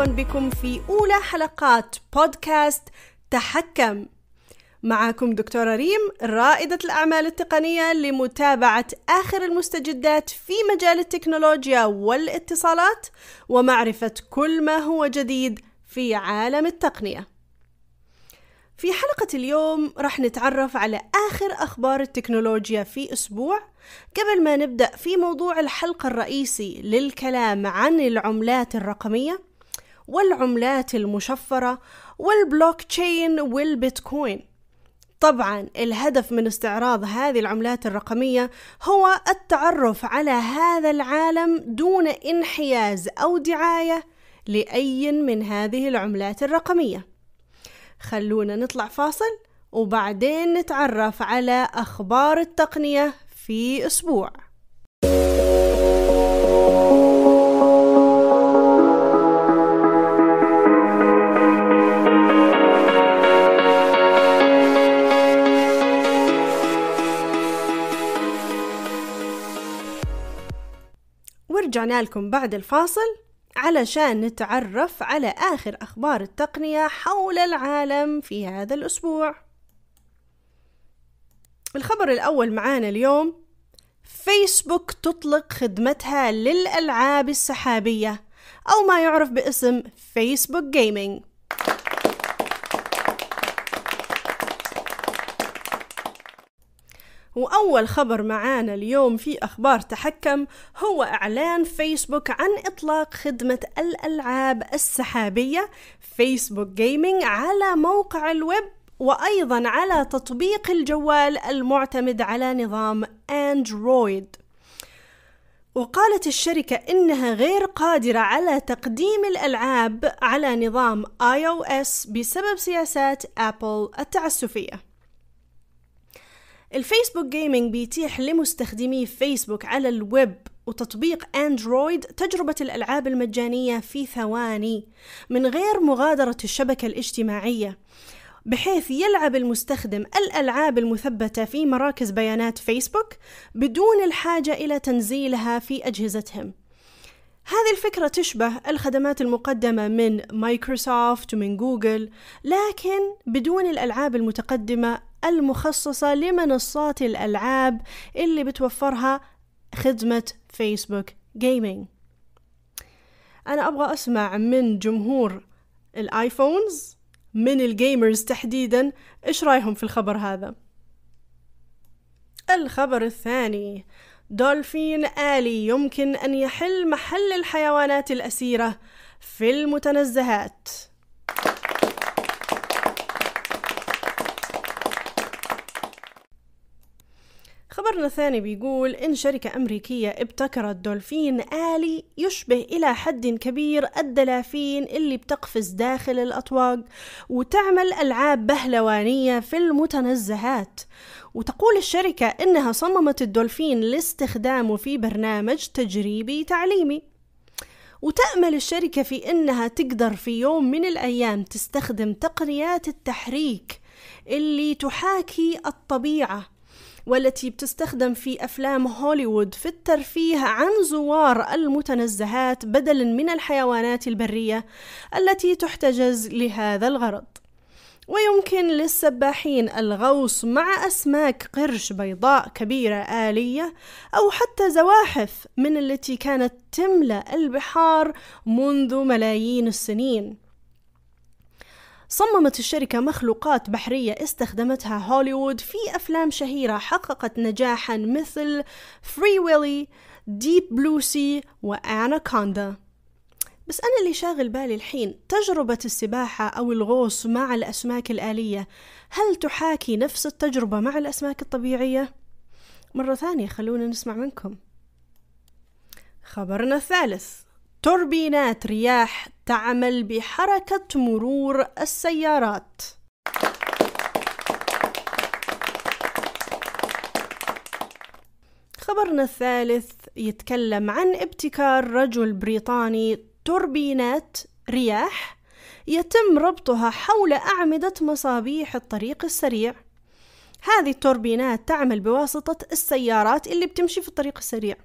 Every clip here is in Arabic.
مرحبا بكم في أولى حلقات بودكاست تحكم معكم دكتورة ريم رائدة الأعمال التقنية لمتابعة آخر المستجدات في مجال التكنولوجيا والاتصالات ومعرفة كل ما هو جديد في عالم التقنية في حلقة اليوم راح نتعرف على آخر أخبار التكنولوجيا في أسبوع قبل ما نبدأ في موضوع الحلقة الرئيسي للكلام عن العملات الرقمية والعملات المشفرة والبلوك تشين والبيتكوين طبعا الهدف من استعراض هذه العملات الرقمية هو التعرف على هذا العالم دون انحياز أو دعاية لأي من هذه العملات الرقمية خلونا نطلع فاصل وبعدين نتعرف على أخبار التقنية في أسبوع رجعنا لكم بعد الفاصل علشان نتعرف على آخر أخبار التقنية حول العالم في هذا الأسبوع الخبر الأول معانا اليوم فيسبوك تطلق خدمتها للألعاب السحابية أو ما يعرف باسم فيسبوك جيمنج وأول خبر معانا اليوم في أخبار تحكم هو إعلان فيسبوك عن إطلاق خدمة الألعاب السحابية فيسبوك جيمنج على موقع الويب وأيضا على تطبيق الجوال المعتمد على نظام أندرويد وقالت الشركة إنها غير قادرة على تقديم الألعاب على نظام iOS بسبب سياسات أبل التعسفية الفيسبوك جيمنج بيتيح لمستخدمي فيسبوك على الويب وتطبيق اندرويد تجربة الألعاب المجانية في ثواني من غير مغادرة الشبكة الاجتماعية بحيث يلعب المستخدم الألعاب المثبتة في مراكز بيانات فيسبوك بدون الحاجة إلى تنزيلها في أجهزتهم هذه الفكرة تشبه الخدمات المقدمة من مايكروسوفت ومن جوجل لكن بدون الألعاب المتقدمة المخصصة لمنصات الألعاب اللي بتوفرها خدمة فيسبوك جيمنج أنا أبغى أسمع من جمهور الآيفونز من الجيمرز تحديدا إيش رايهم في الخبر هذا الخبر الثاني دولفين آلي يمكن أن يحل محل الحيوانات الأسيرة في المتنزهات خبرنا الثاني بيقول إن شركة أمريكية ابتكرت دولفين آلي يشبه إلى حد كبير الدلافين اللي بتقفز داخل الأطواق وتعمل ألعاب بهلوانية في المتنزهات وتقول الشركة إنها صممت الدولفين لاستخدامه في برنامج تجريبي تعليمي وتأمل الشركة في إنها تقدر في يوم من الأيام تستخدم تقنيات التحريك اللي تحاكي الطبيعة والتي بتستخدم في أفلام هوليوود في الترفيه عن زوار المتنزهات بدلا من الحيوانات البرية التي تحتجز لهذا الغرض ويمكن للسباحين الغوص مع أسماك قرش بيضاء كبيرة آلية أو حتى زواحف من التي كانت تملأ البحار منذ ملايين السنين صممت الشركة مخلوقات بحرية استخدمتها هوليوود في أفلام شهيرة حققت نجاحا مثل فري ويلي ديب بلوسي وأناكوندا بس أنا اللي شاغل بالي الحين تجربة السباحة أو الغوص مع الأسماك الآلية هل تحاكي نفس التجربة مع الأسماك الطبيعية؟ مرة ثانية خلونا نسمع منكم خبرنا الثالث توربينات رياح تعمل بحركة مرور السيارات خبرنا الثالث يتكلم عن ابتكار رجل بريطاني توربينات رياح يتم ربطها حول أعمدة مصابيح الطريق السريع هذه التوربينات تعمل بواسطة السيارات اللي بتمشي في الطريق السريع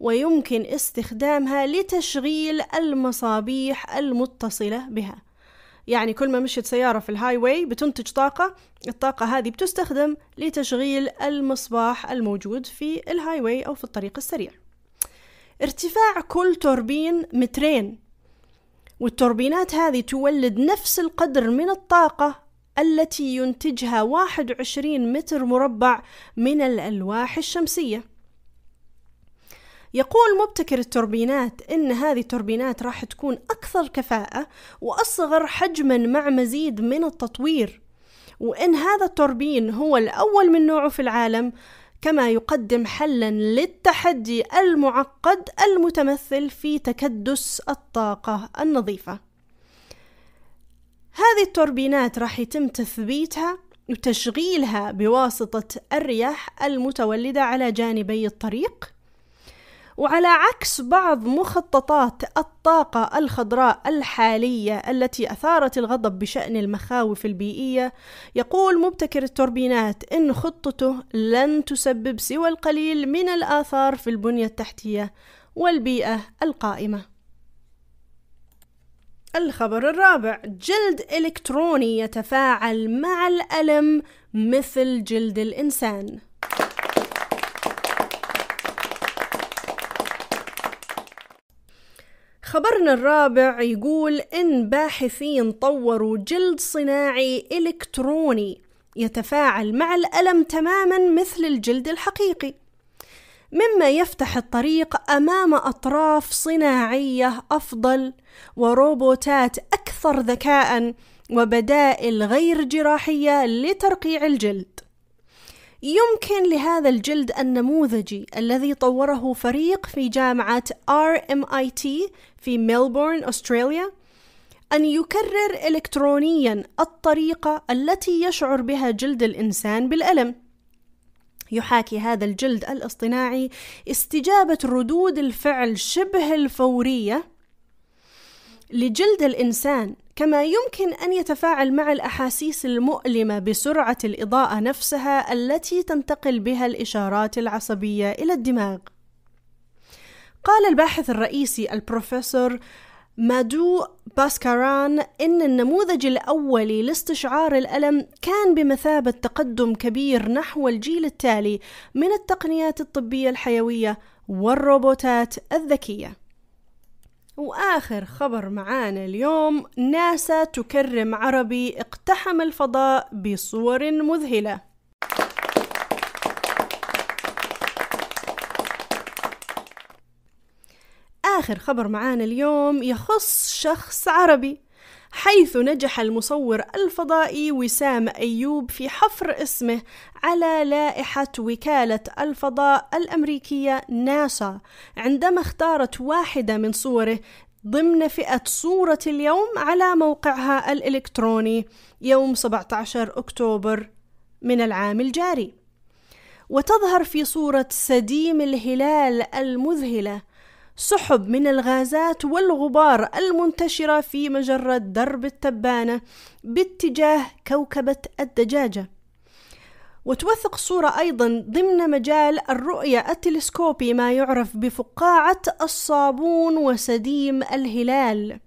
ويمكن استخدامها لتشغيل المصابيح المتصلة بها يعني كل ما مشت سيارة في الهاي واي بتنتج طاقة الطاقة هذه بتستخدم لتشغيل المصباح الموجود في الهاي واي أو في الطريق السريع ارتفاع كل توربين مترين والتوربينات هذه تولد نفس القدر من الطاقة التي ينتجها 21 متر مربع من الألواح الشمسية يقول مبتكر التوربينات إن هذه التوربينات راح تكون أكثر كفاءة وأصغر حجما مع مزيد من التطوير وإن هذا التوربين هو الأول من نوعه في العالم كما يقدم حلا للتحدي المعقد المتمثل في تكدس الطاقة النظيفة هذه التوربينات راح يتم تثبيتها وتشغيلها بواسطة الرياح المتولدة على جانبي الطريق وعلى عكس بعض مخططات الطاقة الخضراء الحالية التي أثارت الغضب بشأن المخاوف البيئية، يقول مبتكر التوربينات إن خطته لن تسبب سوى القليل من الآثار في البنية التحتية والبيئة القائمة. الخبر الرابع جلد إلكتروني يتفاعل مع الألم مثل جلد الإنسان خبرنا الرابع يقول إن باحثين طوروا جلد صناعي إلكتروني يتفاعل مع الألم تماما مثل الجلد الحقيقي مما يفتح الطريق أمام أطراف صناعية أفضل وروبوتات أكثر ذكاء وبدائل غير جراحية لترقيع الجلد يمكن لهذا الجلد النموذجي الذي طوره فريق في جامعة RMIT في ملبورن أستراليا أن يكرر إلكترونيا الطريقة التي يشعر بها جلد الإنسان بالألم يحاكي هذا الجلد الاصطناعي استجابة ردود الفعل شبه الفورية لجلد الإنسان كما يمكن أن يتفاعل مع الأحاسيس المؤلمة بسرعة الإضاءة نفسها التي تنتقل بها الإشارات العصبية إلى الدماغ. قال الباحث الرئيسي البروفيسور مادو باسكاران إن النموذج الأولي لاستشعار الألم كان بمثابة تقدم كبير نحو الجيل التالي من التقنيات الطبية الحيوية والروبوتات الذكية. وآخر خبر معانا اليوم ناسا تكرم عربي اقتحم الفضاء بصور مذهلة آخر خبر معانا اليوم يخص شخص عربي حيث نجح المصور الفضائي وسام أيوب في حفر اسمه على لائحة وكالة الفضاء الأمريكية ناسا عندما اختارت واحدة من صوره ضمن فئة صورة اليوم على موقعها الإلكتروني يوم 17 أكتوبر من العام الجاري وتظهر في صورة سديم الهلال المذهلة سحب من الغازات والغبار المنتشرة في مجرة درب التبانة باتجاه كوكبة الدجاجة وتوثق صورة أيضا ضمن مجال الرؤية التلسكوبي ما يعرف بفقاعة الصابون وسديم الهلال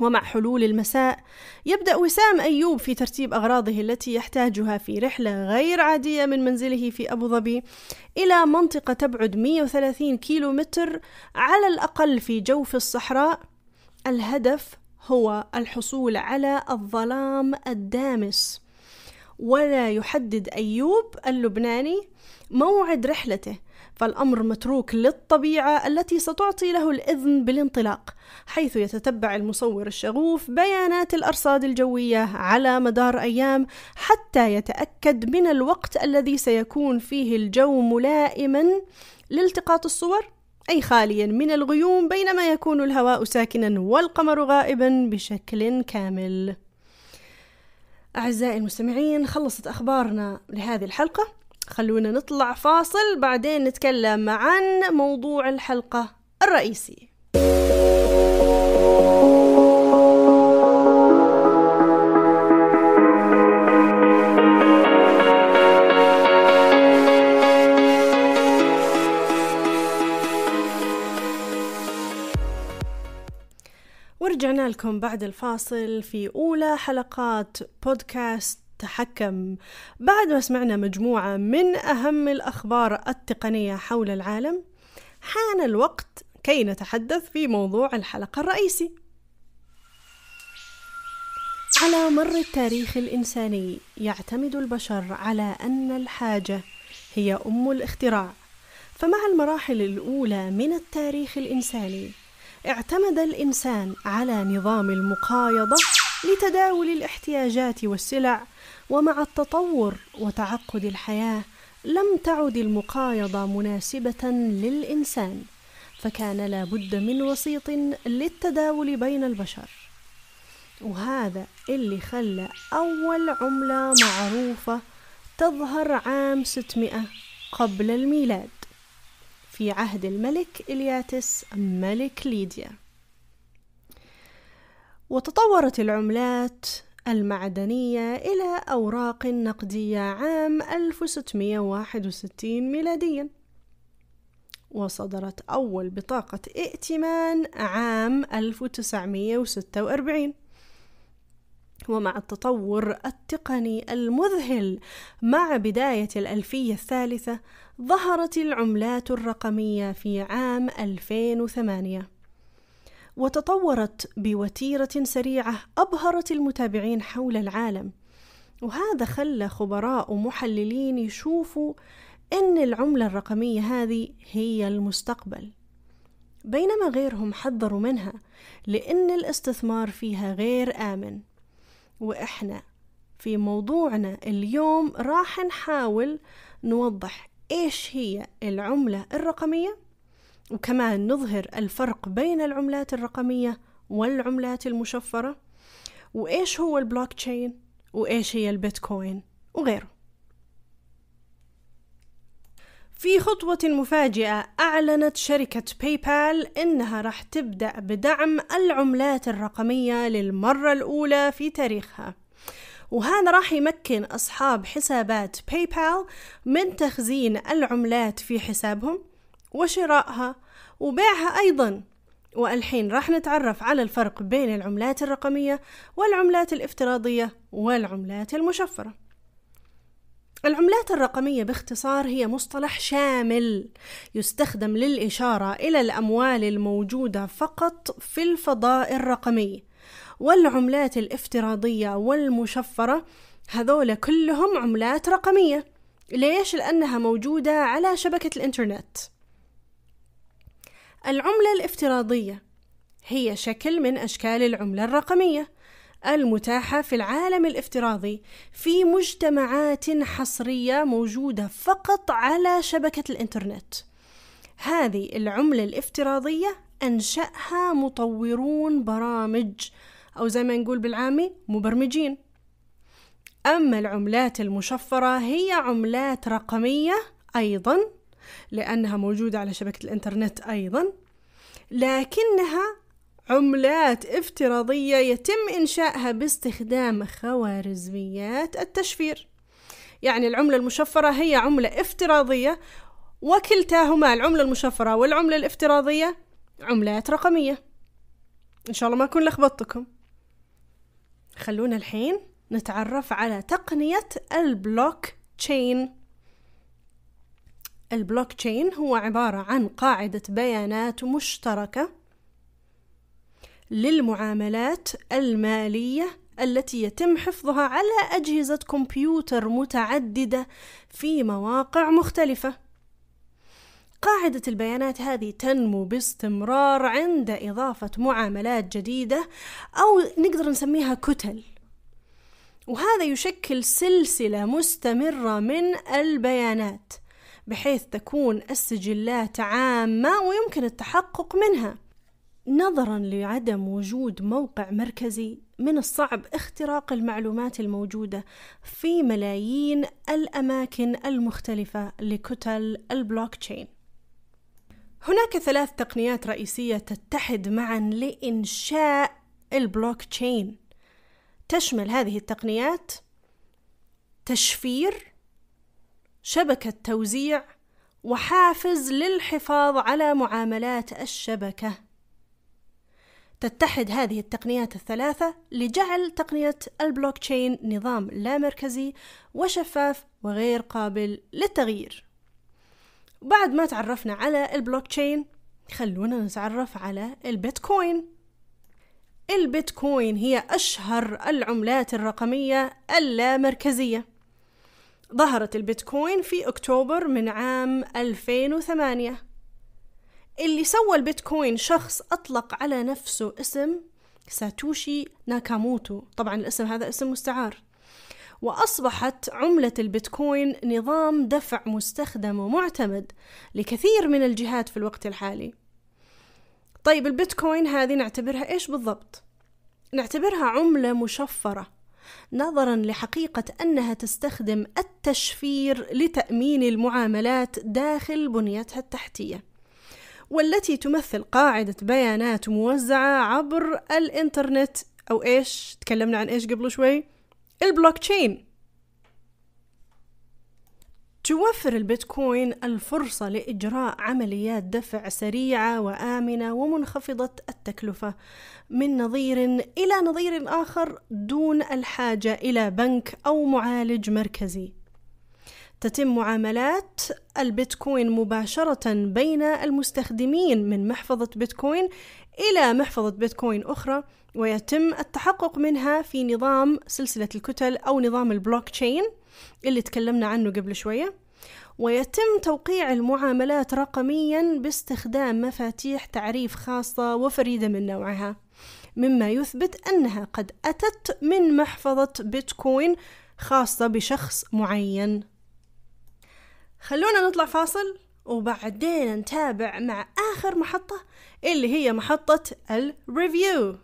ومع حلول المساء يبدأ وسام أيوب في ترتيب أغراضه التي يحتاجها في رحلة غير عادية من منزله في أبو ظبي إلى منطقة تبعد 130 كيلو متر على الأقل في جوف الصحراء الهدف هو الحصول على الظلام الدامس ولا يحدد أيوب اللبناني موعد رحلته فالأمر متروك للطبيعة التي ستعطي له الإذن بالانطلاق، حيث يتتبع المصور الشغوف بيانات الأرصاد الجوية على مدار أيام حتى يتأكد من الوقت الذي سيكون فيه الجو ملائما لالتقاط الصور أي خاليا من الغيوم بينما يكون الهواء ساكنا والقمر غائبا بشكل كامل. أعزائي المستمعين خلصت أخبارنا لهذه الحلقة خلونا نطلع فاصل بعدين نتكلم عن موضوع الحلقة الرئيسي ورجعنا لكم بعد الفاصل في أولى حلقات بودكاست تحكم بعد ما سمعنا مجموعة من أهم الأخبار التقنية حول العالم حان الوقت كي نتحدث في موضوع الحلقة الرئيسي على مر التاريخ الإنساني يعتمد البشر على أن الحاجة هي أم الاختراع فمع المراحل الأولى من التاريخ الإنساني اعتمد الإنسان على نظام المقايضة لتداول الاحتياجات والسلع ومع التطور وتعقد الحياه لم تعد المقايضه مناسبه للانسان فكان لا بد من وسيط للتداول بين البشر وهذا اللي خلى أول عملة معروفة تظهر عام 600 قبل الميلاد في عهد الملك إلياتس ملك ليديا وتطورت العملات المعدنية إلى أوراق نقدية عام 1661 ميلاديًا، وصدرت أول بطاقة ائتمان عام 1946 ومع التطور التقني المذهل مع بداية الألفية الثالثة ظهرت العملات الرقمية في عام 2008 وتطورت بوتيرة سريعة أبهرت المتابعين حول العالم وهذا خلى خبراء ومحللين يشوفوا أن العملة الرقمية هذه هي المستقبل بينما غيرهم حذروا منها لأن الاستثمار فيها غير آمن وإحنا في موضوعنا اليوم راح نحاول نوضح إيش هي العملة الرقمية وكمان نظهر الفرق بين العملات الرقمية والعملات المشفرة وإيش هو البلوك تشين وإيش هي البيتكوين وغيره في خطوة مفاجئة أعلنت شركة باي بال إنها راح تبدأ بدعم العملات الرقمية للمرة الأولى في تاريخها وهذا راح يمكن أصحاب حسابات باي بال من تخزين العملات في حسابهم وشرائها وبيعها أيضا والحين راح نتعرف على الفرق بين العملات الرقمية والعملات الافتراضية والعملات المشفرة العملات الرقمية باختصار هي مصطلح شامل يستخدم للإشارة إلى الأموال الموجودة فقط في الفضاء الرقمي والعملات الافتراضية والمشفرة هذول كلهم عملات رقمية ليش؟ لأنها موجودة على شبكة الإنترنت العملة الافتراضية هي شكل من أشكال العملة الرقمية المتاحة في العالم الافتراضي في مجتمعات حصرية موجودة فقط على شبكة الإنترنت. هذه العملة الافتراضية أنشأها مطورون برامج أو زي ما نقول بالعامي مبرمجين. أما العملات المشفرة هي عملات رقمية أيضًا لأنها موجودة على شبكة الإنترنت أيضا لكنها عملات افتراضية يتم إنشائها باستخدام خوارزميات التشفير يعني العملة المشفرة هي عملة افتراضية وكلتاهما العملة المشفرة والعملة الافتراضية عملات رقمية إن شاء الله ما أكون لخبطتكم خلونا الحين نتعرف على تقنية البلوك تشين البلوك تشين هو عبارة عن قاعدة بيانات مشتركة للمعاملات المالية التي يتم حفظها على أجهزة كمبيوتر متعددة في مواقع مختلفة. قاعدة البيانات هذه تنمو باستمرار عند إضافة معاملات جديدة أو نقدر نسميها كتل. وهذا يشكل سلسلة مستمرة من البيانات بحيث تكون السجلات عامة ويمكن التحقق منها نظرا لعدم وجود موقع مركزي من الصعب اختراق المعلومات الموجودة في ملايين الأماكن المختلفة لكتل البلوك تشين هناك ثلاث تقنيات رئيسية تتحد معا لإنشاء البلوك تشين تشمل هذه التقنيات تشفير شبكة توزيع وحافز للحفاظ على معاملات الشبكة تتحد هذه التقنيات الثلاثة لجعل تقنية البلوك تشين نظام لا مركزي وشفاف وغير قابل للتغيير بعد ما تعرفنا على البلوك تشين خلونا نتعرف على البيتكوين البيتكوين هي أشهر العملات الرقمية اللامركزية ظهرت البيتكوين في أكتوبر من عام 2008 اللي سوى البيتكوين شخص أطلق على نفسه اسم ساتوشي ناكاموتو طبعا الاسم هذا اسم مستعار وأصبحت عملة البيتكوين نظام دفع مستخدم ومعتمد لكثير من الجهات في الوقت الحالي طيب البيتكوين هذه نعتبرها إيش بالضبط؟ نعتبرها عملة مشفرة نظرا لحقيقة أنها تستخدم التشفير لتأمين المعاملات داخل بنيتها التحتية والتي تمثل قاعدة بيانات موزعة عبر الإنترنت أو إيش تكلمنا عن إيش قبل شوي البلوك تشين توفر البيتكوين الفرصة لإجراء عمليات دفع سريعة وآمنة ومنخفضة التكلفة من نظير إلى نظير آخر دون الحاجة إلى بنك أو معالج مركزي. تتم معاملات البيتكوين مباشرة بين المستخدمين من محفظة بيتكوين إلى محفظة بيتكوين أخرى ويتم التحقق منها في نظام سلسلة الكتل أو نظام البلوك تشين اللي تكلمنا عنه قبل شوية ويتم توقيع المعاملات رقميا باستخدام مفاتيح تعريف خاصة وفريدة من نوعها مما يثبت أنها قد أتت من محفظة بيتكوين خاصة بشخص معين خلونا نطلع فاصل وبعدين نتابع مع آخر محطة اللي هي محطة الريفيو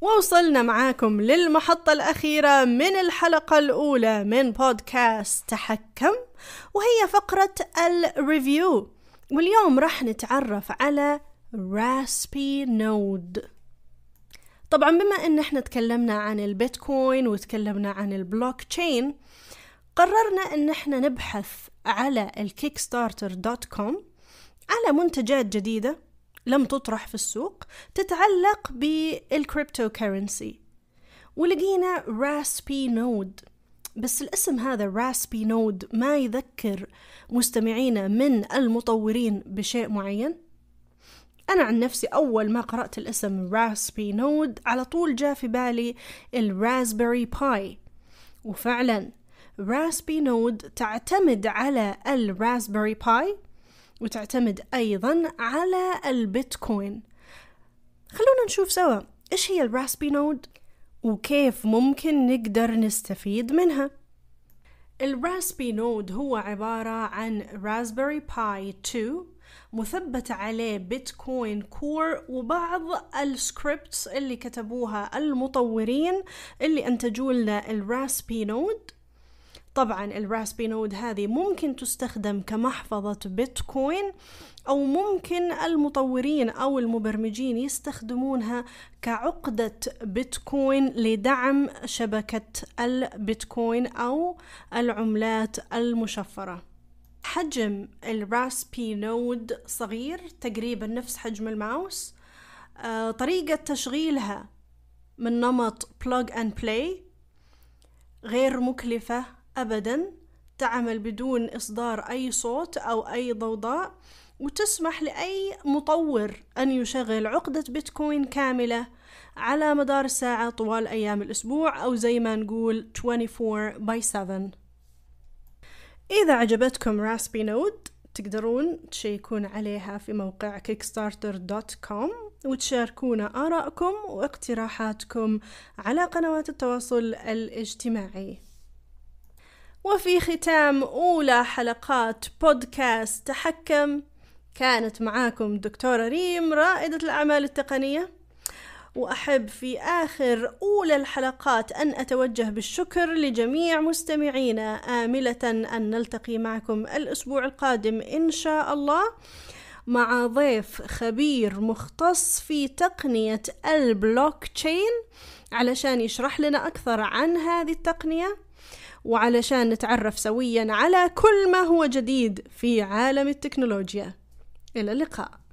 وصلنا معاكم للمحطة الأخيرة من الحلقة الأولى من بودكاست تحكم وهي فقرة الريفيو واليوم راح نتعرف على راسبي نود طبعا بما ان احنا تكلمنا عن البيتكوين وتكلمنا عن البلوك تشين قررنا ان احنا نبحث على الكيكستارتر دوت كوم على منتجات جديدة لم تطرح في السوق تتعلق بالكريبتو كرنسي ولقينا راسبي نود بس الاسم هذا راسبي نود ما يذكر مستمعينا من المطورين بشيء معين أنا عن نفسي أول ما قرأت الاسم راسبي نود على طول جاء في بالي الراسبري باي وفعلا راسبي نود تعتمد على الراسبري باي وتعتمد أيضا على البيتكوين خلونا نشوف سوا إيش هي الراسبي نود وكيف ممكن نقدر نستفيد منها الراسبي نود هو عبارة عن راسبري باي 2 مثبت عليه بيتكوين كور وبعض السكريبتس اللي كتبوها المطورين اللي انتجوا لنا الراسبي نود طبعا الراسبي نود هذه ممكن تستخدم كمحفظة بيتكوين أو ممكن المطورين أو المبرمجين يستخدمونها كعقدة بيتكوين لدعم شبكة البيتكوين أو العملات المشفرة حجم الراسبي نود صغير تقريبا نفس حجم الماوس آه، طريقة تشغيلها من نمط plug and play غير مكلفة أبدا تعمل بدون إصدار أي صوت أو أي ضوضاء وتسمح لأي مطور أن يشغل عقدة بيتكوين كاملة على مدار الساعة طوال أيام الأسبوع أو زي ما نقول 24 by 7 إذا عجبتكم راسبي نود تقدرون تشيكون عليها في موقع kickstarter.com وتشاركونا آرائكم واقتراحاتكم على قنوات التواصل الاجتماعي وفي ختام أولى حلقات بودكاست تحكم كانت معاكم دكتورة ريم رائدة الأعمال التقنية واحب في اخر اولى الحلقات ان اتوجه بالشكر لجميع مستمعينا امله ان نلتقي معكم الاسبوع القادم ان شاء الله مع ضيف خبير مختص في تقنيه البلوك تشين علشان يشرح لنا اكثر عن هذه التقنيه وعلشان نتعرف سويا على كل ما هو جديد في عالم التكنولوجيا الى اللقاء